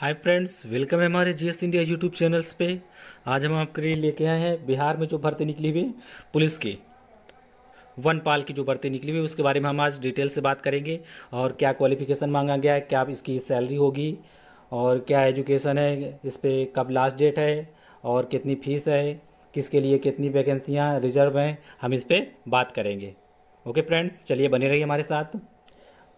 hi friends welcome है हमारे GS India YouTube channels पे आज हम आपके लिए लेके आए हैं बिहार में जो भर्ती निकली हुई पुलिस की वन पाल की जो भर्ती निकली हुई उसके बारे में हम आज डिटेल से बात करेंगे और क्या क्वालिफिकेशन मांगा गया है क्या इसकी सैलरी होगी और क्या एजुकेशन है इस पर कब लास्ट डेट है और कितनी फीस है किसके लिए कितनी वैकेंसियाँ रिजर्व हैं हम इस पर बात करेंगे ओके फ्रेंड्स चलिए बने रहिए हमारे साथ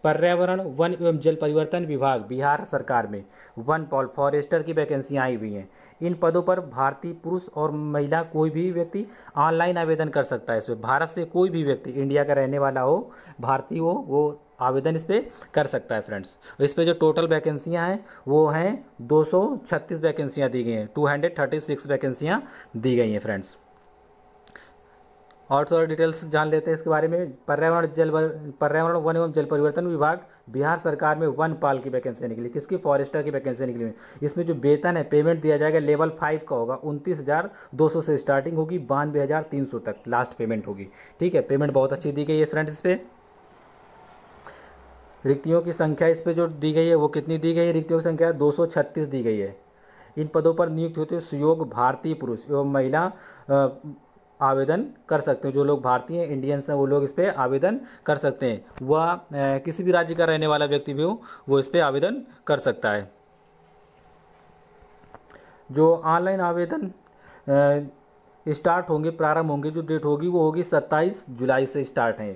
पर्यावरण वन एवं जल परिवर्तन विभाग बिहार सरकार में वन पॉल फॉरेस्टर की वैकेंसियाँ आई हुई हैं इन पदों पर भारतीय पुरुष और महिला कोई भी व्यक्ति ऑनलाइन आवेदन कर सकता है इसमें भारत से कोई भी व्यक्ति इंडिया का रहने वाला हो भारतीय हो वो आवेदन इस पर कर सकता है फ्रेंड्स इस पर जो टोटल वैकेंसियाँ हैं वो हैं दो वैकेंसियाँ दी गई हैं टू वैकेंसियाँ दी गई हैं फ्रेंड्स और थोड़ा डिटेल्स जान लेते हैं इसके बारे में पर्यावरण जल पर्यावरण वन एवं जल परिवर्तन विभाग बिहार सरकार में वन पाल की वैकेंसी निकली किसकी फॉरेस्टर की वैकेंसी निकली हुई इसमें जो वेतन है पेमेंट दिया जाएगा लेवल फाइव का होगा उनतीस हज़ार दो सौ से स्टार्टिंग होगी बानवे हज़ार तीन सौ तक लास्ट पेमेंट होगी ठीक है पेमेंट बहुत अच्छी दी गई है फ्रेंड्स इस पर रिक्तियों की संख्या इस पर जो दी गई है वो कितनी दी गई है रिक्तियों की संख्या दो सौ छत्तीस दी गई है इन पदों पर नियुक्त होते सुयोग भारतीय पुरुष एवं महिला आवेदन कर सकते हैं जो लोग भारतीय हैं इंडियंस हैं वो लोग इस पर आवेदन कर सकते हैं वह किसी भी राज्य का रहने वाला व्यक्ति भी हो वो इस पर आवेदन कर सकता है जो ऑनलाइन आवेदन स्टार्ट होंगे प्रारंभ होंगे जो डेट होगी वो होगी 27 जुलाई से स्टार्ट हैं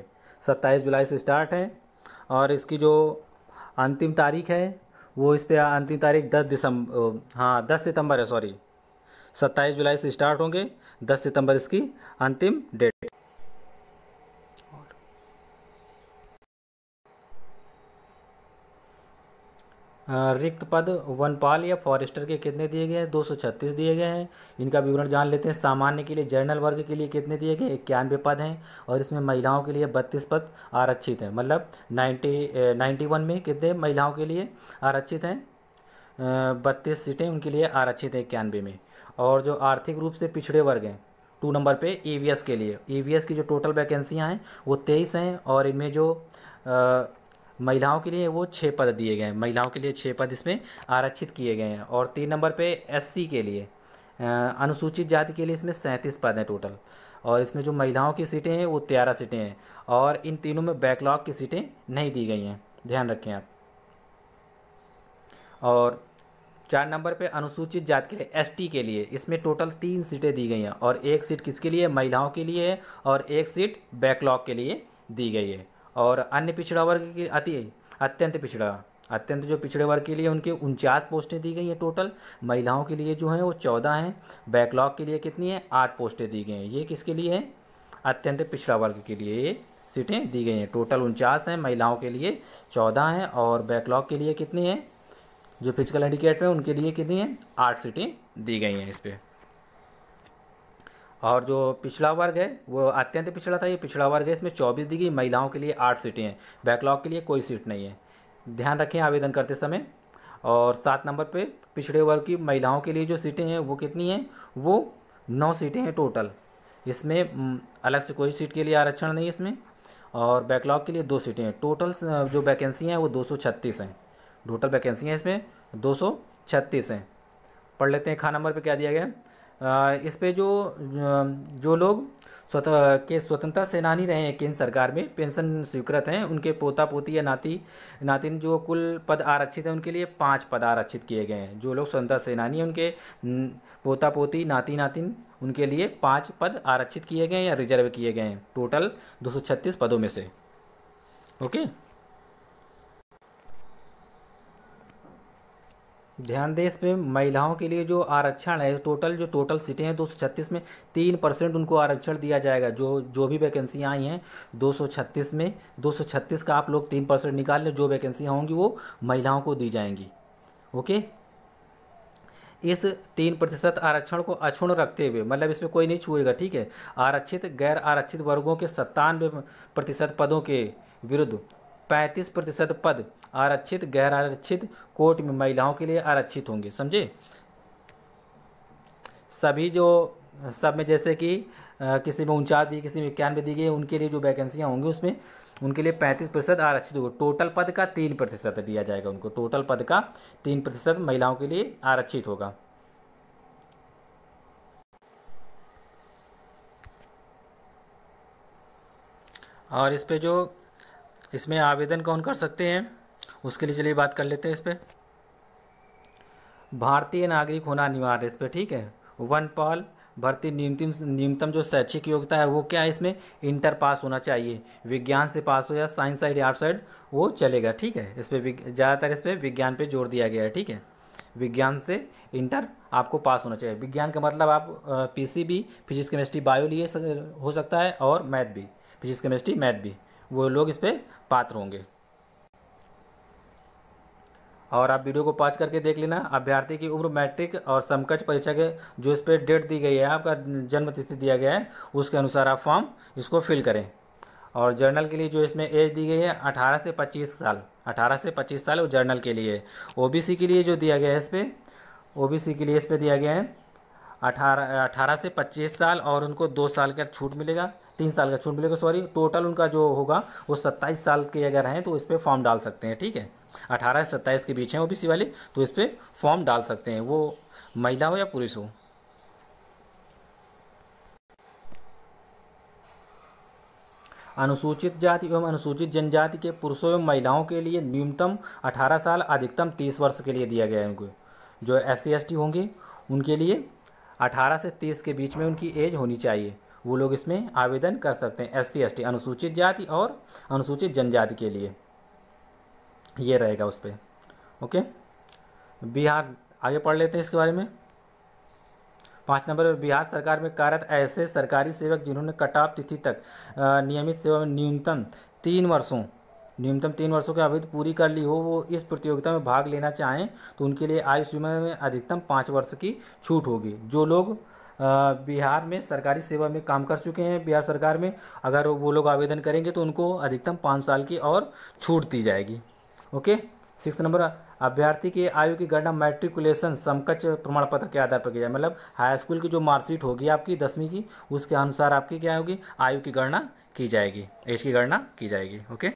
27 जुलाई से स्टार्ट हैं और इसकी जो अंतिम तारीख है वो इस पर अंतिम तारीख 10 दिसंबर हाँ 10 सितंबर है सॉरी 27 जुलाई से स्टार्ट होंगे 10 सितंबर इसकी अंतिम डेट रिक्त पद वनपाल या फॉरेस्टर के कितने दिए गए हैं 236 दिए गए हैं इनका विवरण जान लेते हैं सामान्य के लिए जर्नल वर्ग के लिए कितने दिए गए इक्यानवे पद हैं और इसमें महिलाओं के लिए बत्तीस पद आरक्षित हैं मतलब 90 नाइन्टी वन में कितने महिलाओं के लिए आरक्षित हैं बत्तीस सीटें उनके लिए आरक्षित हैं इक्यानवे में और जो आर्थिक रूप से पिछड़े वर्ग हैं टू नंबर पे ई e के लिए ई e की जो टोटल वैकेंसियाँ हैं वो तेईस हैं और इनमें जो महिलाओं के लिए वो छः पद दिए गए हैं महिलाओं के लिए छः पद इसमें आरक्षित किए गए हैं और तीन नंबर पे एससी के लिए अनुसूचित जाति के लिए इसमें सैंतीस पद हैं टोटल और इसमें जो महिलाओं की सीटें हैं वो तेरह सीटें हैं और इन तीनों में बैकलॉग की सीटें नहीं दी गई हैं ध्यान रखें आप और चार नंबर पे अनुसूचित जात के लिए एसटी के लिए इसमें टोटल तीन सीटें दी गई हैं और एक सीट किसके लिए महिलाओं के लिए है और एक सीट बैकलॉग के लिए दी गई है और अन्य पिछड़ा वर्ग के अति अत्यंत पिछड़ा अत्यंत जो पिछड़े वर्ग के लिए उनके उनचास पोस्टें दी गई हैं टोटल महिलाओं के लिए जो हैं वो चौदह हैं बैकलॉग के लिए कितनी है आठ पोस्टें दी गई हैं ये किसके लिए है अत्यंत पिछड़ा वर्ग के लिए ये सीटें दी गई हैं टोटल उनचास हैं महिलाओं के लिए चौदह हैं और बैकलॉग के लिए कितनी हैं जो फिजिकल हैंडीकैप्ड है उनके लिए कितनी है आठ सीटें दी गई हैं इस पर और जो पिछड़ा वर्ग है वो अत्यंत पिछड़ा था ये पिछड़ा वर्ग है इसमें चौबीस दी गई महिलाओं के लिए आठ सीटें हैं बैकलॉग के लिए कोई सीट नहीं है ध्यान रखें आवेदन करते समय और सात नंबर पे पिछड़े वर्ग की महिलाओं के लिए जो सीटें हैं वो कितनी हैं वो नौ सीटें हैं टोटल इसमें अलग से कोई सीट के लिए आरक्षण नहीं है इसमें और बैकलॉग के लिए दो सीटें हैं टोटल जो वैकेंसी हैं वो दो हैं टोटल वैकेंसी हैं इसमें दो सौ छत्तीस हैं पढ़ लेते हैं खा नंबर पे क्या दिया गया इस पर जो जो लोग स्वतः के स्वतंत्रता सेनानी रहे हैं केंद्र सरकार में पेंशन स्वीकृत हैं उनके पोता पोती या नाती नातिन जो कुल पद आरक्षित हैं उनके लिए पाँच पद आरक्षित किए गए हैं जो लोग स्वतंत्रता सेनानी हैं उनके पोता पोती नाती नातिन उनके लिए पाँच पद आरक्षित किए गए हैं या रिजर्व किए गए हैं टोटल छत्तीस पदों में से ओके ध्यान दें इसमें महिलाओं के लिए जो आरक्षण है टोटल जो टोटल सीटें हैं 236 में तीन परसेंट उनको आरक्षण दिया जाएगा जो जो भी वैकेंसियाँ आई हैं 236 में 236 का आप लोग तीन परसेंट निकाल लें जो वैकेंसियाँ होंगी वो महिलाओं को दी जाएंगी ओके इस तीन प्रतिशत आरक्षण को अक्षुण रखते हुए मतलब इसमें कोई नहीं छुएगा ठीक है आरक्षित गैर आरक्षित वर्गों के सत्तानवे प्रतिशत पदों के विरुद्ध 35 प्रतिशत पद आरक्षित गैर आरक्षित कोर्ट में महिलाओं के लिए आरक्षित होंगे समझे सभी जो सब में जैसे कि किसी में उनचास दी किसी में इक्यानवे दी गई उनके लिए जो वैकेंसियाँ होंगी उसमें उनके लिए पैंतीस प्रतिशत आरक्षित होगा टोटल पद का तीन प्रतिशत दिया जाएगा उनको टोटल पद का तीन प्रतिशत महिलाओं के लिए आरक्षित होगा और इस पे जो इसमें आवेदन कौन कर सकते हैं उसके लिए चलिए बात कर लेते हैं इस पर भारतीय नागरिक होना अनिवार्य है इस पर ठीक है वन पॉल भर्ती न्यूनतम न्यूनतम जो शैक्षिक योग्यता है वो क्या है इसमें इंटर पास होना चाहिए विज्ञान से पास हो या साइंस साइड या आर्ट साइड वो चलेगा ठीक है इस पर ज़्यादातर इस पर विज्ञान पे जोर दिया गया है ठीक है विज्ञान से इंटर आपको पास होना चाहिए विज्ञान का मतलब आप पीसी भी फिजिक्स केमिस्ट्री बायो लिए हो सकता है और मैथ भी फिजिक्स केमिस्ट्री मैथ भी वो लोग इस पर पात्र होंगे और आप वीडियो को पाँच करके देख लेना अभ्यर्थी की उम्र मैट्रिक और समकक्ष परीक्षा के जो इस पर डेट दी गई है आपका जन्म तिथि दिया गया है उसके अनुसार आप फॉर्म इसको फिल करें और जर्नल के लिए जो इसमें एज दी गई है 18 से 25 साल 18 से 25 साल वो जर्नल के लिए ओबीसी के लिए जो दिया गया है इस पर ओ के लिए इस पर दिया गया है अठारह अठारह से पच्चीस साल और उनको दो साल का छूट मिलेगा तीन साल का छूट मिलेगा सॉरी टोटल उनका जो होगा वो सत्ताईस साल के अगर हैं तो इस पर फॉर्म डाल सकते हैं ठीक है अठारह से सत्ताईस के बीच हैं ओ वाले तो इस पर फॉर्म डाल सकते हैं वो महिला हो या पुरुष हो अनुसूचित जाति एवं अनुसूचित जनजाति के पुरुषों एवं महिलाओं के लिए न्यूनतम 18 साल अधिकतम 30 वर्ष के लिए दिया गया है उनको जो एस सी होंगे उनके लिए 18 से 30 के बीच में उनकी एज होनी चाहिए वो लोग इसमें आवेदन कर सकते हैं एस सी अनुसूचित जाति और अनुसूचित जनजाति के लिए ये रहेगा उस पर ओके बिहार आगे पढ़ लेते हैं इसके बारे में पाँच नंबर पर बिहार सरकार में कार्यरत ऐसे सरकारी सेवक जिन्होंने कटाप तिथि तक नियमित सेवा में न्यूनतम तीन वर्षों न्यूनतम तीन वर्षों की अवधि पूरी कर ली हो वो इस प्रतियोगिता में भाग लेना चाहें तो उनके लिए आयु सीमा में अधिकतम पाँच वर्ष की छूट होगी जो लोग बिहार में सरकारी सेवा में काम कर चुके हैं बिहार सरकार में अगर वो लोग आवेदन करेंगे तो उनको अधिकतम पाँच साल की और छूट दी जाएगी ओके सिक्स नंबर अभ्यर्थी के आयु की गणना मैट्रिकुलेशन समकक्ष प्रमाण पत्र के आधार पर किया जाए मतलब हाई स्कूल की जो मार्कशीट होगी आपकी दसवीं की उसके अनुसार आपकी क्या होगी आयु की गणना की जाएगी एज की गणना की जाएगी ओके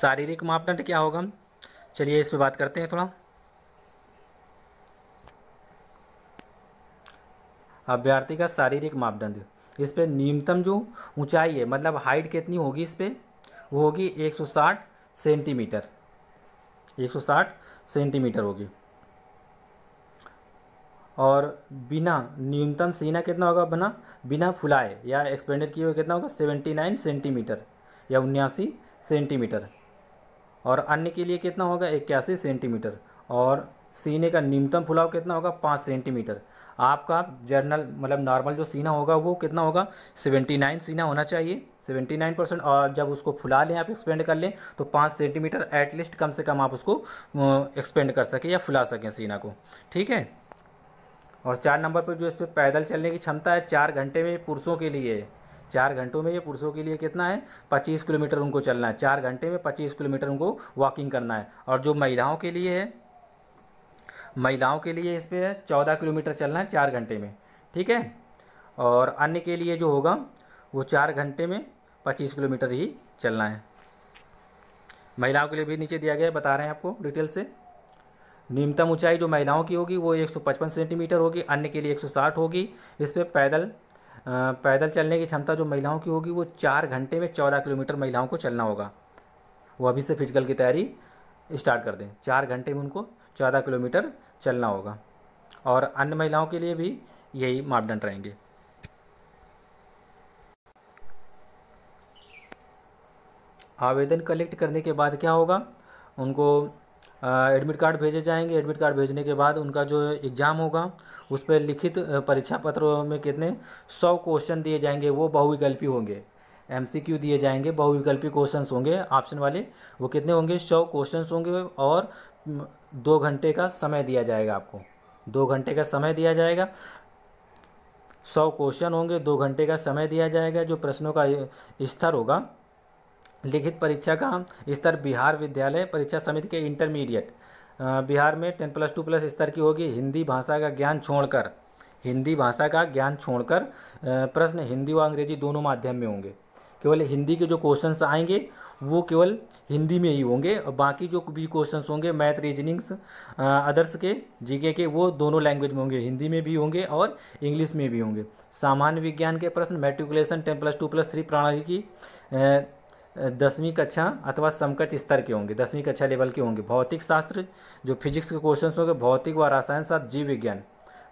शारीरिक मापदंड क्या होगा चलिए इस पर बात करते हैं थोड़ा अभ्यर्थी का शारीरिक मापदंड इस पर न्यूनतम जो ऊंचाई है मतलब हाइट कितनी होगी इस पर वो होगी 160 सेंटीमीटर 160 सेंटीमीटर होगी और बिना न्यूनतम सीना कितना होगा बना बिना फुलाए या एक्सपेंडेड किए हुए कितना होगा 79 सेंटीमीटर या उन्यासी सेंटीमीटर और अन्य के लिए कितना होगा इक्यासी सेंटीमीटर और सीने का न्यूनतम फुलाव कितना होगा पाँच सेंटीमीटर आपका जर्नल मतलब नॉर्मल जो सीना होगा वो कितना होगा सेवेंटी नाइन सीना होना चाहिए सेवेंटी नाइन परसेंट और जब उसको फुला लें आप एक्सपेंड कर लें तो पाँच सेंटीमीटर एटलीस्ट कम से कम आप उसको एक्सपेंड कर सकें या फुला सकें सीना को ठीक है और चार नंबर पर जो इस पर पैदल चलने की क्षमता है चार घंटे में पुरुषों के लिए चार घंटों में ये पुरुषों के लिए कितना है पच्चीस किलोमीटर उनको चलना है चार घंटे में पच्चीस किलोमीटर उनको वॉकिंग करना है और जो महिलाओं के लिए है महिलाओं के लिए इस पर चौदह किलोमीटर चलना है चार घंटे में ठीक है और अन्य के लिए जो होगा वो चार घंटे में पच्चीस किलोमीटर ही चलना है महिलाओं के लिए भी नीचे दिया गया है बता रहे हैं आपको डिटेल से न्यूनतम ऊंचाई जो महिलाओं की होगी वो 155 सेंटीमीटर होगी अन्य के लिए 160 होगी इस पर पैदल पैदल चलने की क्षमता जो महिलाओं की होगी वो चार घंटे में चौदह किलोमीटर महिलाओं को चलना होगा वो अभी से फिजिकल की तैयारी स्टार्ट कर दें चार घंटे में उनको चौदह किलोमीटर चलना होगा और अन्य महिलाओं के लिए भी यही मापदंड रहेंगे आवेदन कलेक्ट करने के बाद क्या होगा उनको एडमिट कार्ड भेजे जाएंगे एडमिट कार्ड भेजने के बाद उनका जो एग्ज़ाम होगा उस पर लिखित परीक्षा पत्र में कितने सौ क्वेश्चन दिए जाएंगे वो बहुविकल्पी होंगे एमसीक्यू दिए जाएंगे बहुविकल्पी क्वेश्चन होंगे ऑप्शन वाले वो कितने होंगे सौ क्वेश्चन होंगे और दो घंटे का समय दिया जाएगा आपको दो घंटे का समय दिया जाएगा सौ क्वेश्चन होंगे दो घंटे का समय दिया जाएगा जो प्रश्नों का स्तर होगा लिखित परीक्षा का स्तर बिहार विद्यालय परीक्षा समिति के इंटरमीडिएट बिहार में टेन प्लस टू प्लस स्तर की होगी हिंदी भाषा का ज्ञान छोड़कर हिंदी भाषा का ज्ञान छोड़कर प्रश्न हिंदी व अंग्रेजी दोनों माध्यम में होंगे केवल हिंदी के जो क्वेश्चन आएंगे वो केवल हिंदी में ही होंगे और बाकी जो भी क्वेश्चन होंगे मैथ रीजनिंग्स अदर्स के जीके के वो दोनों लैंग्वेज में होंगे हिंदी में भी होंगे और इंग्लिश में भी होंगे सामान्य विज्ञान के प्रश्न matriculation ten plus two plus three प्रणाली की दसवीं कक्षा अथवा समकक्ष स्तर के होंगे दसवीं कक्षा लेवल के होंगे भौतिक शास्त्र जो फिजिक्स के क्वेश्चन होंगे भौतिक व रासायन साथ जीव विज्ञान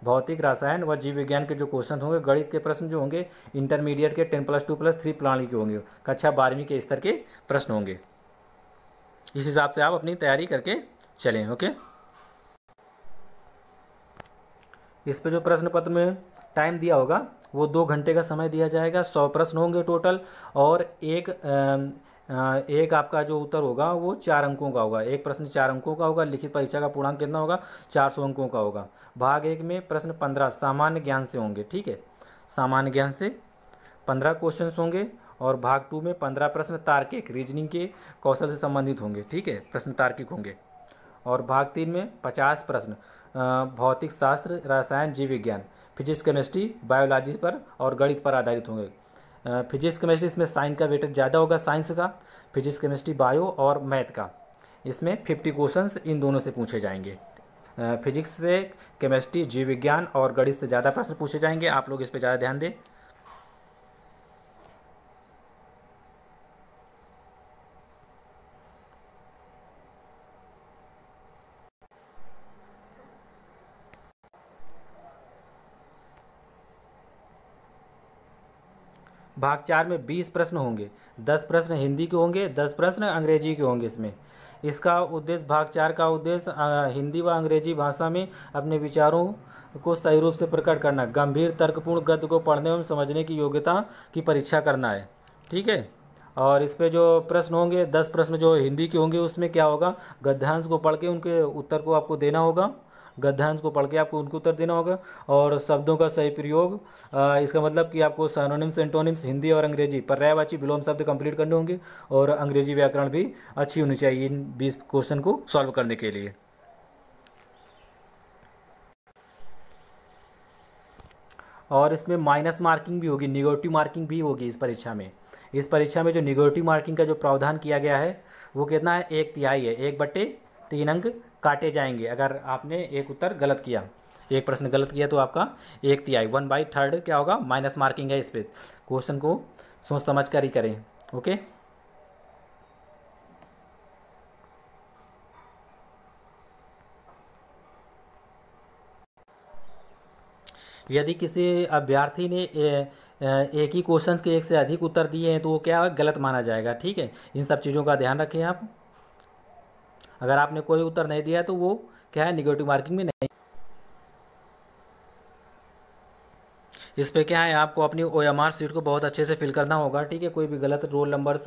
भौतिक रसायन व जीव विज्ञान के जो क्वेश्चन होंगे गणित के प्रश्न जो होंगे इंटरमीडिएट के ten plus two plus three प्रणाली के होंगे कक्षा बारहवीं के स्तर के प्रश्न होंगे इस हिसाब से आप अपनी तैयारी करके चलें ओके इस पर जो प्रश्न पत्र में टाइम दिया होगा वो दो घंटे का समय दिया जाएगा सौ प्रश्न होंगे टोटल और एक एक आपका जो उत्तर होगा वो चार अंकों का होगा एक प्रश्न चार अंकों का होगा लिखित परीक्षा का पूर्णांक कितना होगा चार सौ अंकों का होगा भाग एक में प्रश्न पंद्रह सामान्य ज्ञान से होंगे ठीक है सामान्य ज्ञान से पंद्रह क्वेश्चन होंगे और भाग टू में पंद्रह प्रश्न तार्किक रीजनिंग के कौशल से संबंधित होंगे ठीक है प्रश्न तार्किक होंगे और भाग तीन में पचास प्रश्न भौतिक शास्त्र रसायन जीव विज्ञान फिजिक्स केमिस्ट्री बायोलॉजी पर और गणित पर आधारित होंगे फिजिक्स केमिस्ट्री इसमें साइंस का वेटेज ज़्यादा होगा साइंस का फिजिक्स केमिस्ट्री बायो और मैथ का इसमें फिफ्टी क्वेश्चंस इन दोनों से पूछे जाएंगे फिजिक्स से केमिस्ट्री जीव विज्ञान और गणित से ज़्यादा प्रश्न पूछे जाएंगे आप लोग इस पर ज़्यादा ध्यान दें भाग चार में बीस प्रश्न होंगे दस प्रश्न हिंदी के होंगे दस प्रश्न अंग्रेजी के होंगे इसमें इसका उद्देश्य भाग चार का उद्देश्य हिंदी व अंग्रेजी भाषा में अपने विचारों को सही रूप से प्रकट करना गंभीर तर्कपूर्ण गद्य को पढ़ने एवं समझने की योग्यता की परीक्षा करना है ठीक है और इस पर जो प्रश्न होंगे दस प्रश्न जो हिंदी के होंगे उसमें क्या होगा गद्यांश को पढ़ के उनके उत्तर को आपको देना होगा गद्यांश को पढ़ के आपको उनको उत्तर देना होगा और शब्दों का सही प्रयोग इसका मतलब कि आपको सैनोनिम्स एंटोनिम्स हिंदी और अंग्रेजी पर्यायवाची विलोम शब्द कंप्लीट करने होंगे और अंग्रेजी व्याकरण भी अच्छी होनी चाहिए इन बीस क्वेश्चन को सॉल्व करने के लिए और इसमें माइनस मार्किंग भी होगी निगेटिव मार्किंग भी होगी इस परीक्षा में इस परीक्षा में जो निगेटिव मार्किंग का जो प्रावधान किया गया है वो कितना है एक तिहाई है एक बट्टे तीन अंक काटे जाएंगे अगर आपने एक उत्तर गलत किया एक प्रश्न गलत किया तो आपका एक तिहाई वन बाई थर्ड क्या होगा माइनस मार्किंग है इस पर क्वेश्चन को सोच समझ कर ही करें ओके यदि किसी अभ्यर्थी ने ए, एक ही क्वेश्चन के एक से अधिक उत्तर दिए हैं तो वो क्या गलत माना जाएगा ठीक है इन सब चीज़ों का ध्यान रखें आप अगर आपने कोई उत्तर नहीं दिया तो वो क्या है निगेटिव मार्किंग में नहीं इस पे क्या है आपको अपनी ओ एम आर सीट को बहुत अच्छे से फिल करना होगा ठीक है कोई भी गलत रोल नंबर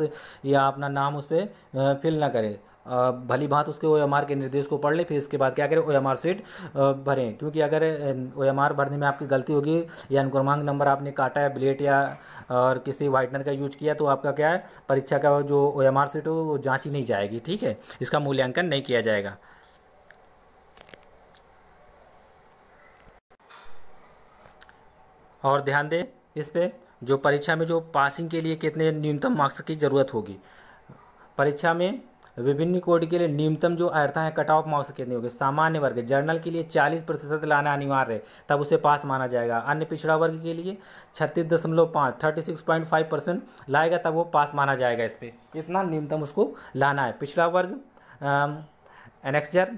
या अपना नाम उस पर फिल ना करें भली भांत उसके ओ के निर्देश को पढ़ लें फिर इसके बाद क्या करें ओ एम सीट भरें क्योंकि अगर ओ भरने में आपकी गलती होगी या अनुक्रमांक नंबर आपने काटा है ब्लेट या और किसी वाइटनर का यूज किया तो आपका क्या है परीक्षा का जो ओ एम सीट हो वो जाँच ही नहीं जाएगी ठीक है इसका मूल्यांकन नहीं किया जाएगा और ध्यान दें इस पर जो परीक्षा में जो पासिंग के लिए कितने न्यूनतम मार्क्स की ज़रूरत होगी परीक्षा में विभिन्न कोड के लिए न्यूनतम जो अर्थाएँ है कट ऑफ मार्क्स कितने होंगे सामान्य वर्ग जर्नल के लिए चालीस प्रतिशत लाना अनिवार्य है तब उसे पास माना जाएगा अन्य पिछड़ा वर्ग के लिए छत्तीस दशमलव पाँच thirty six point five percent लाएगा तब वो पास माना जाएगा इस पर इतना न्यूनतम उसको लाना है पिछड़ा वर्ग एनेक्सजर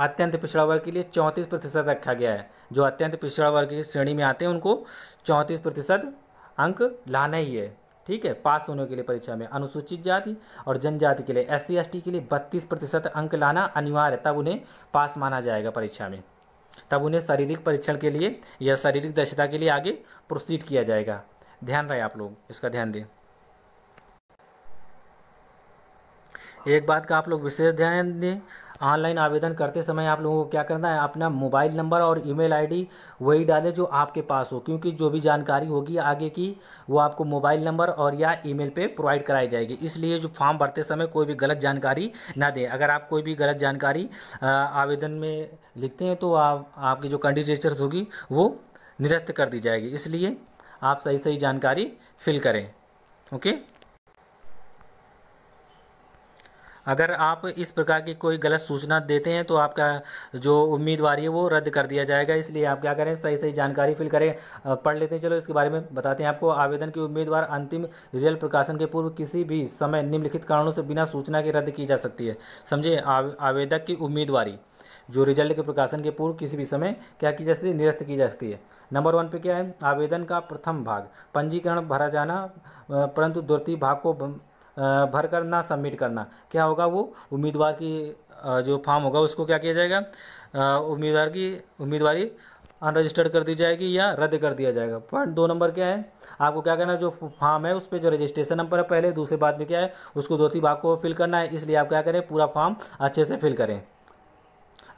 अत्यंत पिछड़ा वर्ग के लिए चौंतीस प्रतिशत रखा गया है जो अत्यंत पिछड़ा वर्ग की श्रेणी में आते हैं उनको चौंतीस प्रतिशत अंक लाना ही है ठीक है पास होने के लिए परीक्षा में अनुसूचित जाति और जनजाति के लिए एस सी के लिए बत्तीस प्रतिशत अंक लाना अनिवार्य है तब उन्हें पास माना जाएगा परीक्षा में तब उन्हें शारीरिक परीक्षण के लिए या शारीरिक दक्षता के लिए आगे प्रोसीड किया जाएगा ध्यान रहे आप लोग इसका ध्यान दें एक बात का आप लोग विशेष ध्यान दें ऑनलाइन आवेदन करते समय आप लोगों को क्या करना है अपना मोबाइल नंबर और ईमेल आईडी वही डालें जो आपके पास हो क्योंकि जो भी जानकारी होगी आगे की वो आपको मोबाइल नंबर और या ईमेल पे प्रोवाइड कराई जाएगी इसलिए जो फॉर्म भरते समय कोई भी गलत जानकारी ना दें अगर आप कोई भी गलत जानकारी आवेदन में लिखते हैं तो आप आपकी जो कैंडिडेचर्स होगी वो निरस्त कर दी जाएगी इसलिए आप सही सही जानकारी फिल करें ओके अगर आप इस प्रकार की कोई गलत सूचना देते हैं तो आपका जो उम्मीदवार है वो रद्द कर दिया जाएगा इसलिए आप क्या करें सही सही जानकारी फिल करें पढ़ लेते हैं चलो इसके बारे में बताते हैं आपको आवेदन के उम्मीदवार अंतिम रियल प्रकाशन के पूर्व किसी भी समय निम्नलिखित कारणों से बिना सूचना के रद्द की जा सकती है समझे आवेदक की उम्मीदवारी जो रिजल्ट के प्रकाशन के पूर्व किसी भी समय क्या की जा सकती है निरस्त की जा सकती है नंबर वन पे क्या है आवेदन का प्रथम भाग पंजीकरण भरा जाना परंतु द्वितीय भाग को भर करना सबमिट करना क्या होगा वो उम्मीदवार की जो फॉर्म होगा उसको क्या किया जाएगा उम्मीदवार की उम्मीदवारी अनरजिस्टर्ड कर दी जाएगी या रद्द कर दिया जाएगा पॉइंट दो नंबर क्या है आपको क्या करना है जो फॉर्म है उस पर जो रजिस्ट्रेशन नंबर है पहले दूसरे बाद में क्या है उसको दो तीन भाग को फिल करना है इसलिए आप क्या करें पूरा फॉर्म अच्छे से फिल करें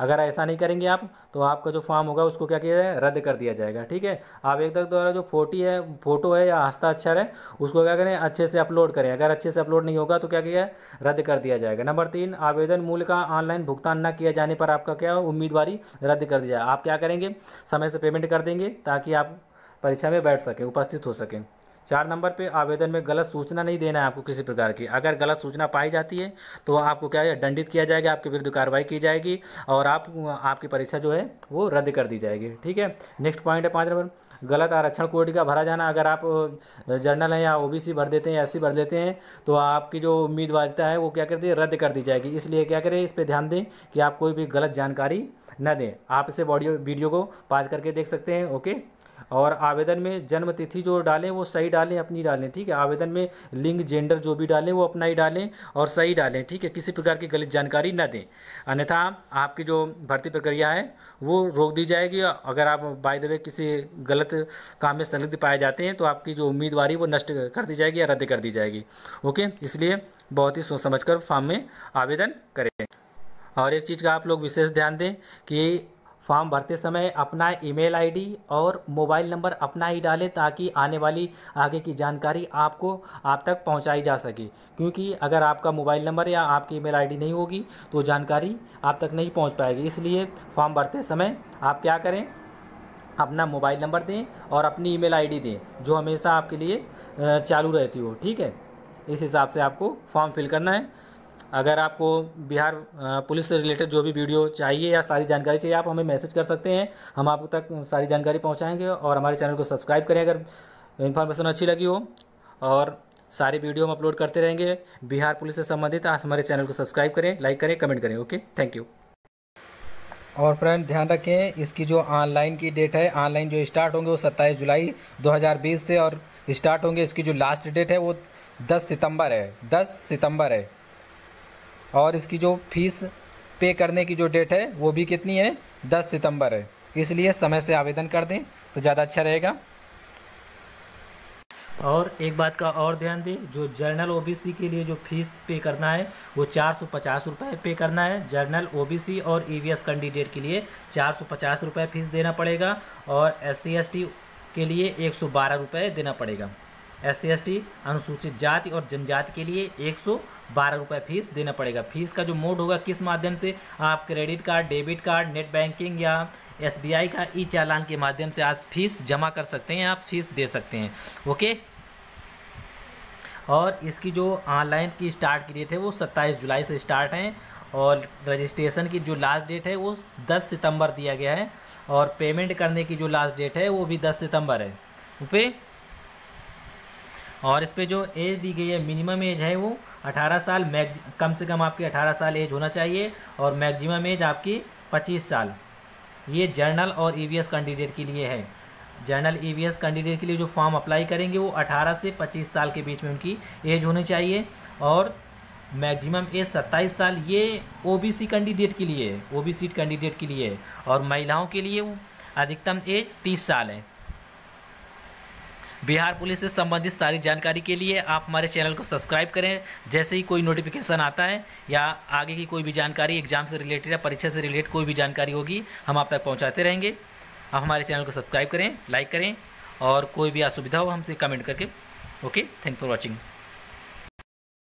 अगर ऐसा नहीं करेंगे आप तो आपका जो फॉर्म होगा उसको क्या किया जाए रद्द कर दिया जाएगा ठीक है आवेदक द्वारा जो फोटी है फोटो है या हस्ताक्षर है उसको क्या करें अच्छे से अपलोड करें अगर अच्छे से अपलोड नहीं होगा तो क्या किया रद्द कर दिया जाएगा नंबर तीन आवेदन मूल्य का ऑनलाइन भुगतान न किया जाने पर आपका क्या उम्मीदवार रद्द कर दिया आप क्या करेंगे समय से पेमेंट कर देंगे ताकि आप परीक्षा में बैठ सकें उपस्थित हो सकें चार नंबर पे आवेदन में गलत सूचना नहीं देना है आपको किसी प्रकार की अगर गलत सूचना पाई जाती है तो आपको क्या है दंडित किया जाएगा आपके विरुद्ध कार्रवाई की जाएगी और आप आपकी परीक्षा जो है वो रद्द कर दी जाएगी ठीक है नेक्स्ट पॉइंट है पाँच नंबर गलत आरक्षण कोड का भरा जाना अगर आप जर्नल हैं या ओबीसी भर देते हैं एससी भर देते हैं तो आपकी जो उम्मीदवारिता है वो क्या करती है रद्द कर दी जाएगी इसलिए क्या करें इस पर ध्यान दें कि आप कोई भी गलत जानकारी न दें आप इसे वीडियो को पाज करके देख सकते हैं ओके और आवेदन में जन्म तिथि जो डालें वो सही डालें अपनी डालें ठीक है आवेदन में लिंग जेंडर जो भी डालें वो अपना ही डालें और सही डालें ठीक है किसी प्रकार की गलत जानकारी ना दें अन्यथा आपकी जो भर्ती प्रक्रिया है वो रोक दी जाएगी अगर आप बाय द वे किसी गलत काम में संलिप्त पाए जाते हैं तो आपकी जो उम्मीदवारी वो नष्ट कर दी जाएगी या रद्द कर दी जाएगी ओके इसलिए बहुत ही सोच समझ कर फॉर्म में आवेदन करें और एक चीज़ का आप लोग विशेष ध्यान दें कि फॉर्म भरते समय अपना ईमेल आईडी और मोबाइल नंबर अपना ही डालें ताकि आने वाली आगे की जानकारी आपको आप तक पहुंचाई जा सके क्योंकि अगर आपका मोबाइल नंबर या आपकी ईमेल आईडी नहीं होगी तो जानकारी आप तक नहीं पहुंच पाएगी इसलिए फॉर्म भरते समय आप क्या करें अपना मोबाइल नंबर दें और अपनी ई मेल दें जो हमेशा आपके लिए चालू रहती हो ठीक है इस हिसाब से आपको फॉर्म फिल करना है अगर आपको बिहार पुलिस से रिलेटेड जो भी वीडियो चाहिए या सारी जानकारी चाहिए आप हमें मैसेज कर सकते हैं हम आप तक सारी जानकारी पहुँचाएँगे और हमारे चैनल को सब्सक्राइब करें अगर इन्फॉर्मेशन अच्छी लगी हो और सारी वीडियो हम अपलोड करते रहेंगे बिहार पुलिस से संबंधित आप हमारे चैनल को सब्सक्राइब करें लाइक करें कमेंट करें ओके थैंक यू और फ्रेंड ध्यान रखें इसकी जो ऑनलाइन की डेट है ऑनलाइन जो स्टार्ट होंगे वो 27 जुलाई 2020 से और स्टार्ट होंगे इसकी जो लास्ट डेट है वो 10 सितंबर है 10 सितंबर है और इसकी जो फीस पे करने की जो डेट है वो भी कितनी है दस सितंबर है इसलिए समय से आवेदन कर दें तो ज़्यादा अच्छा रहेगा और एक बात का और ध्यान दें जो जर्नल ओबीसी के लिए जो फीस पे करना है वो चार सौ पचास रुपये पे करना है जर्नल ओबीसी और ईवीएस e कैंडिडेट के लिए चार सौ पचास रुपये फीस देना पड़ेगा और एस सी के लिए एक सौ बारह रुपये देना पड़ेगा एस सी अनुसूचित जाति और जनजाति के लिए एक सौ बारह रुपये फीस देना पड़ेगा फीस का जो मोड होगा किस माध्यम से आप credit card debit card net banking या एसबीआई का ई चालान के माध्यम से आप फीस जमा कर सकते हैं आप फीस दे सकते हैं ओके और इसकी जो ऑनलाइन की स्टार्ट की डेट है वो सत्ताईस जुलाई से स्टार्ट हैं और रजिस्ट्रेशन की जो लास्ट डेट है वो 10 सितंबर दिया गया है और पेमेंट करने की जो लास्ट डेट है वो भी 10 सितंबर है ओके और इस पर जो एज दी गई है मिनिमम एज है वो 18 साल मैग कम से कम आपकी 18 साल एज होना चाहिए और मैक्सिमम एज आपकी 25 साल ये जर्नल और ई e कैंडिडेट के लिए है जर्नल ई e कैंडिडेट के लिए जो फॉर्म अप्लाई करेंगे वो 18 से 25 साल के बीच में उनकी एज होनी चाहिए और मैक्सिमम एज 27 साल ये ओबीसी कैंडिडेट के लिए है ओ कैंडिडेट के लिए है और महिलाओं के लिए अधिकतम एज तीस साल है बिहार पुलिस से संबंधित सारी जानकारी के लिए आप हमारे चैनल को सब्सक्राइब करें जैसे ही कोई नोटिफिकेशन आता है या आगे की कोई भी जानकारी एग्जाम से रिलेटेड या परीक्षा से रिलेटेड कोई भी जानकारी होगी हम आप तक पहुँचाते रहेंगे आप हमारे चैनल को सब्सक्राइब करें लाइक करें और कोई भी असुविधा हो हमसे कमेंट करके ओके थैंक फॉर वॉचिंग